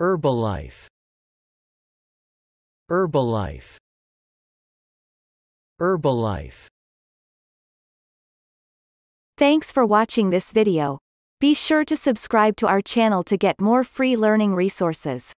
Herbalife Herbalife Herbalife Thanks for watching this video. Be sure to subscribe to our channel to get more free learning resources.